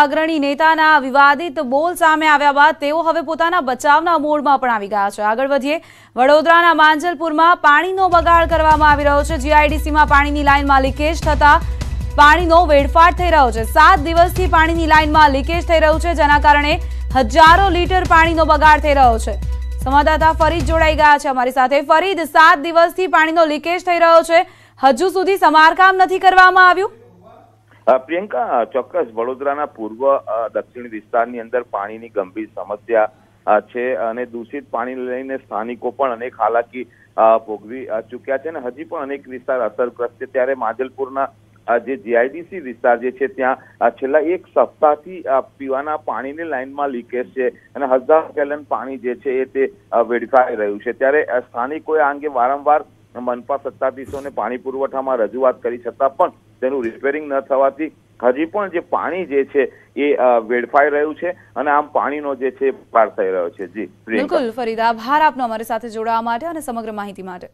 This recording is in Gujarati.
અગ્રણી નેતાના વિવાદિત બોલ સામે આવ્યા બાદ તેઓ હવે પોતાના બચાવના મોડમાં પણ આવી ગયા છે આગળ વધીએ વડોદરાના માંજલપુરમાં પાણીનો બગાડ કરવામાં આવી રહ્યો છે જીઆઈડીસીમાં પાણીની લાઇનમાં લીકેજ થતા પાણીનો વેડફાટ થઈ રહ્યો છે સાત દિવસથી પાણીની લાઇનમાં લીકેજ થઈ રહ્યું છે જેના કારણે હજારો લીટર પાણીનો બગાડ થઈ રહ્યો છે સંવાદદાતા ફરીદ જોડાઈ ગયા છે અમારી સાથે ફરીદ સાત દિવસથી પાણીનો લીકેજ થઈ રહ્યો છે હજુ સુધી સમારકામ નથી કરવામાં આવ્યું પ્રિયંકા ચોક્કસ વડોદરાના પૂર્વ દક્ષિણ વિસ્તારની અંદર પાણીની ગંભીર સમસ્યા છે અને દૂષિત પાણી લઈને સ્થાનિકો પણ અનેક હાલાકી ભોગવી ચૂક્યા છે અને હજી પણ અનેક વિસ્તાર અસરગ્રસ્ત છે ત્યારે માજલપુરના જે જીઆઈડીસી વિસ્તાર જે છે ત્યાં છેલ્લા એક સપ્તાહથી પીવાના પાણીની લાઇનમાં લીકેજ છે અને હજાર ગેલન પાણી જે છે એ તે વેડફાઈ રહ્યું છે ત્યારે સ્થાનિકોએ આ અંગે વારંવાર મનપા સત્તાધીશોને પાણી પુરવઠામાં રજૂઆત કરી છતાં પણ તેનું રિપેરિંગ ન થવાથી હજી પણ જે પાણી જે છે એ વેડફાઈ રહ્યું છે અને આમ પાણીનો જે છે પાર થઈ રહ્યો છે જી બિલકુલ ફરીદ આભાર આપનો અમારી સાથે જોડાવા માટે અને સમગ્ર માહિતી માટે